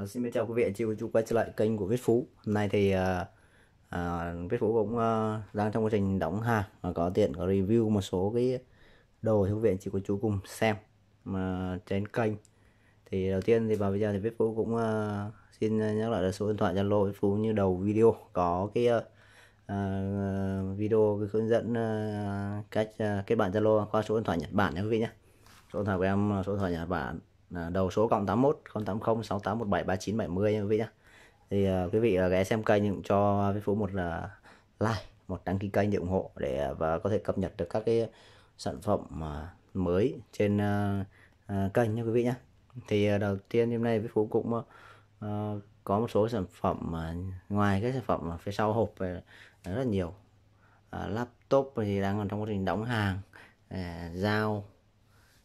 Ờ, xin chào quý vị anh chị và chú quay trở lại kênh của Viết Phú Hôm nay thì à, Viết Phú cũng à, đang trong quá trình đóng hàng và có tiện có review một số cái đồ cho quý vị anh chị và chú cùng xem mà trên kênh thì đầu tiên thì vào bây giờ thì Viết Phú cũng à, xin nhắc lại là số điện thoại Zalo Viết Phú như đầu video có cái à, video cái hướng dẫn à, cách à, kết bạn Zalo qua số điện thoại Nhật Bản nha quý vị nhé số điện thoại của em số điện thoại Nhật Bản à, đầu số cộng 81 080 6817 3970 nha quý vị nhá thì uh, quý vị uh, ghé xem kênh cũng cho với Phú một uh, like một đăng ký kênh để ủng hộ để và có thể cập nhật được các cái sản phẩm uh, mới trên uh, uh, kênh nha quý vị nhé thì uh, đầu tiên hôm nay với Phú cũng uh, có một số sản phẩm uh, ngoài cái sản phẩm phía sau hộp uh, rất là nhiều uh, laptop thì đang còn trong quá trình đóng hàng uh, dao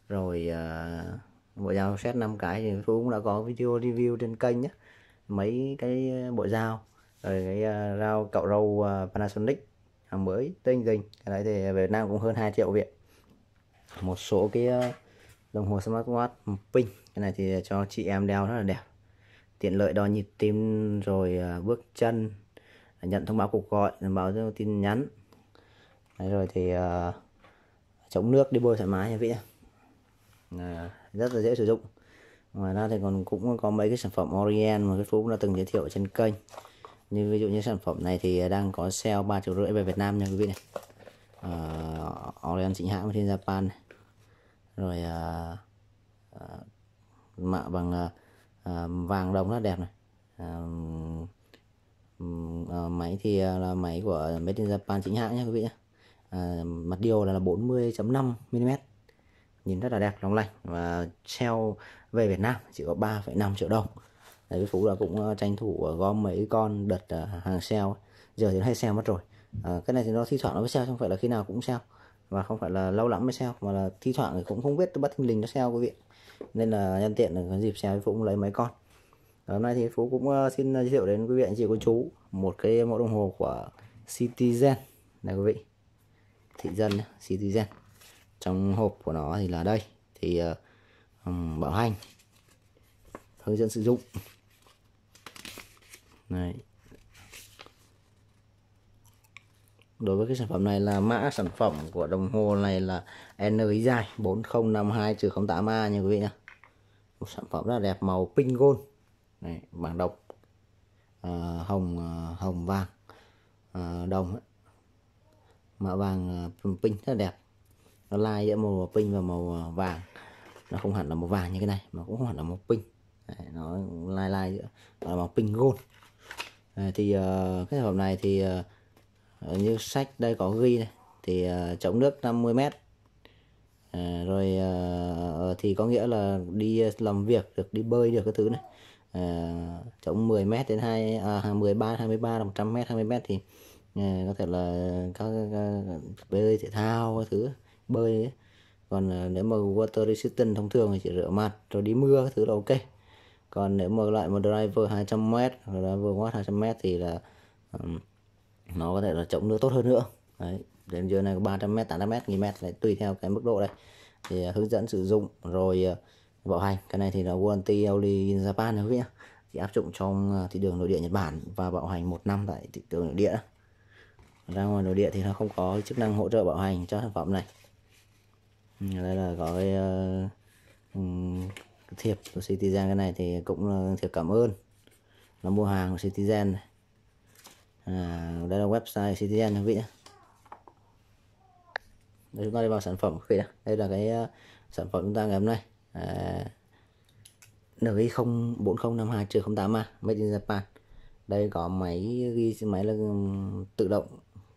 rồi uh, bộ dao xét 5 cái thì tôi cũng đã có video review trên kênh nhé mấy cái ờ, bộ dao rồi cái uh, rau cạo râu ờ, Panasonic hàng mới tinh rình cái đấy thì Việt Nam cũng hơn 2 triệu viện một số cái đồng hồ smartwatch pin cái này thì cho chị em đeo rất là đẹp tiện lợi đo nhịp tim rồi bước chân nhận thông báo cuộc gọi báo tin nhắn đấy rồi thì chống nước đi bôi thoải mái nha vị Dạ. rất là dễ sử dụng ngoài ra thì còn cũng có mấy cái sản phẩm Orient mà cái Phú cũng đã từng giới thiệu ở trên kênh như ví dụ như sản phẩm này thì đang có sale 3 triệu rưỡi về Việt Nam nha quý vị này uh, ờ, Orient chính hãng trên Japan này. rồi uh, uh, mạ bằng uh, vàng đồng rất đẹp này uh, uh, máy thì là máy của Made in Japan chính hãng nha quý vị nhé uh, mặt điều là 40.5 mm nhìn rất là đẹp long lanh và treo về Việt Nam chỉ có 3,5 triệu đồng đấy với Phú là cũng ờ, tranh thủ ờ, gom mấy con đợt ờ, hàng sale giờ thì nó hay sale mất rồi à, cái này thì nó thi thoảng nó mới sale không phải là khi nào cũng sale và không phải là lâu lắm mới sale mà là thi thoảng thì cũng không biết bắt thình lình nó sale quý vị nên là nhân tiện là có dịp sale Phú cũng lấy mấy con hôm nay thì Phú cũng xin giới thiệu đến quý vị anh chị cô chú một cái mẫu đồng hồ của Citizen này quý vị thị dân Citizen trong hộp của nó thì là đây thì um, bảo hành hướng dẫn sử dụng này đối với cái sản phẩm này là mã sản phẩm của đồng hồ này là N dài 4052 08 A nha quý vị nhá một sản phẩm rất là đẹp màu pink gold này bảng độc à, hồng ờ, hồng vàng à, đồng ấy. mã vàng pink rất là đẹp nó lai giữa màu pink và màu ờ, vàng nó không hẳn là màu vàng như cái này mà cũng không hẳn là màu pink Đấy, nó lai lai giữa là màu pink gold à, thì uh, cái sản phẩm này thì uh, như sách đây có ghi này thì uh, chống nước 50 m à, rồi uh, thì có nghĩa là đi làm việc được đi bơi được cái thứ này à, chống 10 m đến 2 à, 13 23 100 m 20 m thì à, có thể là các, bơi thể thao cái thứ bơi ấy. còn ờ, nếu mà water resistant thông thường thì chỉ rửa mặt rồi đi mưa các thứ là ok còn nếu mà lại một driver 200m driver watt 200m thì là um, nó có thể là chống nước tốt hơn nữa đấy đến giờ này 300m 800m 1000m lại tùy theo cái mức độ đây thì uh, hướng dẫn sử dụng rồi uh, ờ, bảo hành cái này thì là warranty only in Japan nữa nhé thì áp dụng trong thị trường nội địa Nhật Bản và bảo hành một năm tại thị trường nội địa ra ngoài nội địa thì nó không có chức năng hỗ trợ bảo hành cho sản phẩm này đây là có cái uh, thiệp của Citizen cái này thì cũng là thiệp cảm ơn là mua hàng của Citizen này. À, đây là website Citizen quý vị nhé đây chúng ta đi vào sản phẩm quý vị đây là cái uh, sản phẩm chúng ta ngày hôm nay à, NI 04052 trừ 08 a made in Japan đây có máy ghi máy là tự động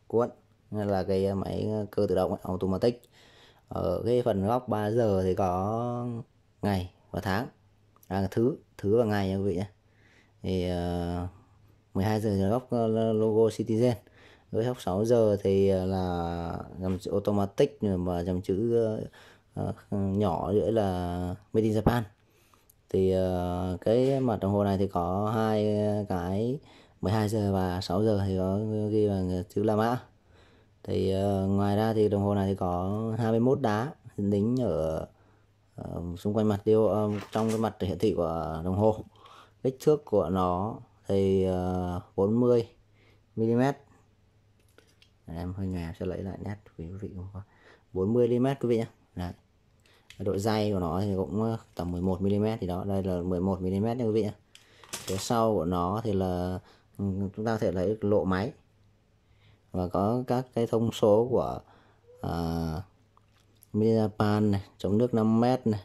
cuộn là cái ờ, máy ờ, cơ tự động automatic ở cái phần góc 3 giờ thì có ngày và tháng à, thứ thứ và ngày nha quý vị nhé thì uh, ờ, 12 giờ là góc ờ, logo Citizen với góc 6 giờ thì ờ, là dòng chữ automatic và dòng chữ uh, nhỏ nữa là Made in Japan thì uh, cái mặt đồng hồ này thì có hai cái 12 giờ và 6 giờ thì có ghi bằng chữ La Mã thì uh, ngoài ra thì đồng hồ này thì có 21 đá đính ở uh, xung quanh mặt tiêu uh, ờ, trong cái mặt hiển thị của đồng hồ kích thước của nó thì uh, 40 mm em hơi nhà sẽ lấy lại nét quý vị không có 40 mm quý vị nhé Đấy. độ dày của nó thì cũng tầm 11 mm thì đó đây là 11 mm nha quý vị nhé phía sau của nó thì là ừ, chúng ta có thể lấy lộ máy và có các cái thông số của uh, Mirapan này, chống nước 5m này,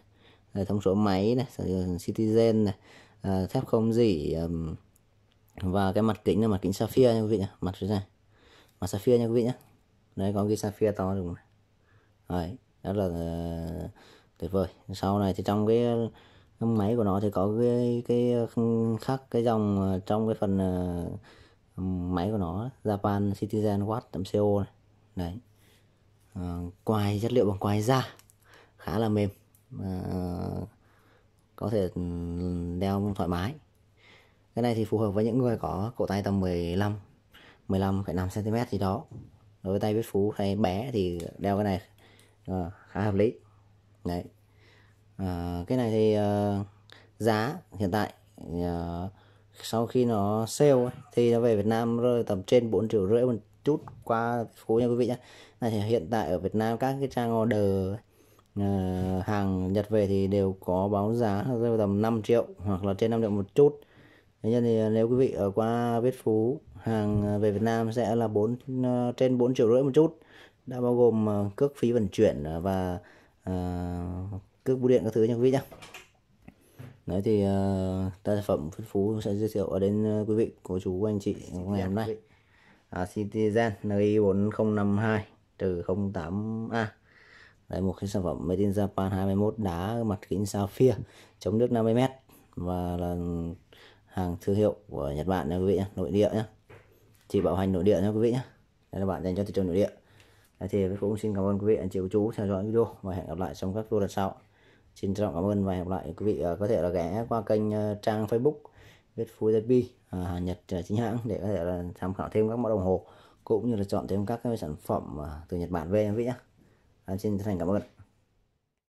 này thông số máy này, Citizen này, uh, thép không dỉ um, và cái mặt kính là mặt kính sapphire nha quý vị nhé mặt thế này mặt sapphire nha quý vị nhé đấy có cái sapphire to đúng này đấy rất là uh, tuyệt vời sau này thì trong cái máy của nó thì có cái cái khác cái dòng trong cái phần uh, máy của nó Japan Citizen Watt tấm CO này đấy à, quai chất liệu bằng quai da khá là mềm à, có thể ừ, đeo thoải mái cái này thì phù hợp với những người có cổ tay tầm 15 15,5 cm gì đó đối với tay biết phú hay bé thì đeo cái này à, khá hợp lý đấy à, cái này thì à, giá hiện tại à, sau khi nó sale thì nó về Việt Nam rơi tầm trên 4 triệu rưỡi một chút qua phố nha quý vị nhé này thì hiện tại ở Việt Nam các cái trang order uh, hàng Nhật về thì đều có báo giá rơi tầm 5 triệu hoặc là trên 5 triệu một chút thế nên thì nếu quý vị ở qua Việt Phú hàng về Việt Nam sẽ là 4 uh, ờ, trên 4 triệu rưỡi một chút đã bao gồm uh, cước phí vận chuyển và uh, cước bưu điện các thứ nha quý vị nhé đấy thì uh, tác phẩm Phất Phú sẽ giới thiệu đến uh, quý vị cô chú của anh chị ngày hôm nay à, Citizen NI 4052 trừ 08A đấy một cái sản phẩm made in Japan 21 đá mặt kính sapphire chống nước 50m và là hàng thương hiệu của Nhật Bản nha quý vị nhé nội địa nhé chỉ bảo hành nội địa nha quý vị nhé đây là bạn dành cho thị trường nội địa đấy thì cũng xin cảm ơn quý vị anh chị cô chú theo dõi video và hẹn gặp lại trong các video lần sau xin trân trọng cảm ơn và hẹn gặp lại quý vị à, có thể là ghé qua kênh à, trang facebook viết phú à, nhật à, chính hãng để có thể là tham khảo thêm các mẫu đồng hồ cũng như là chọn thêm các sản phẩm từ nhật bản về quý vị nhé à, xin thành cảm ơn